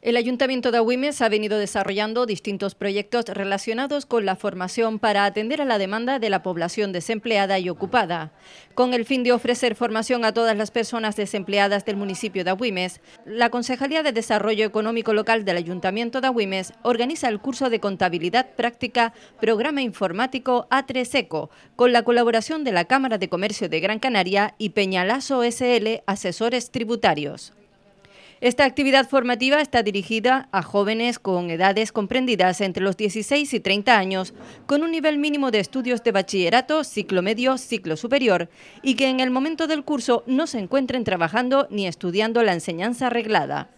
El Ayuntamiento de Agüimes ha venido desarrollando distintos proyectos relacionados con la formación para atender a la demanda de la población desempleada y ocupada. Con el fin de ofrecer formación a todas las personas desempleadas del municipio de Agüimes, la Concejalía de Desarrollo Económico Local del Ayuntamiento de Agüimes organiza el curso de Contabilidad Práctica Programa Informático A3ECO, con la colaboración de la Cámara de Comercio de Gran Canaria y Peñalazo SL Asesores Tributarios. Esta actividad formativa está dirigida a jóvenes con edades comprendidas entre los 16 y 30 años, con un nivel mínimo de estudios de bachillerato, ciclo medio, ciclo superior, y que en el momento del curso no se encuentren trabajando ni estudiando la enseñanza arreglada.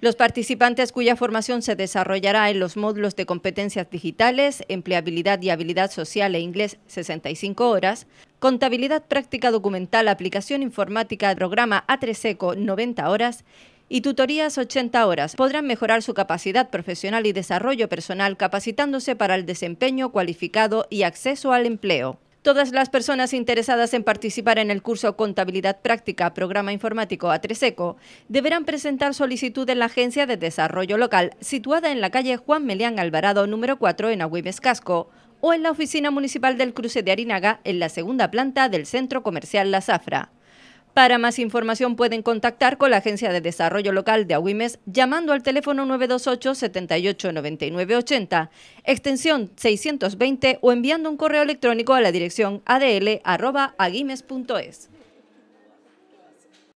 Los participantes cuya formación se desarrollará en los módulos de competencias digitales, empleabilidad y habilidad social e inglés 65 horas, contabilidad práctica documental, aplicación informática, programa A3ECO e 90 horas y tutorías 80 horas. Podrán mejorar su capacidad profesional y desarrollo personal capacitándose para el desempeño cualificado y acceso al empleo. Todas las personas interesadas en participar en el curso Contabilidad Práctica, programa informático a 3 deberán presentar solicitud en la Agencia de Desarrollo Local, situada en la calle Juan Melián Alvarado, número 4, en Agüimes Casco, o en la Oficina Municipal del Cruce de Arinaga, en la segunda planta del Centro Comercial La Zafra. Para más información pueden contactar con la Agencia de Desarrollo Local de Agüimes llamando al teléfono 928 78 extensión 620 o enviando un correo electrónico a la dirección adl.aguimes.es.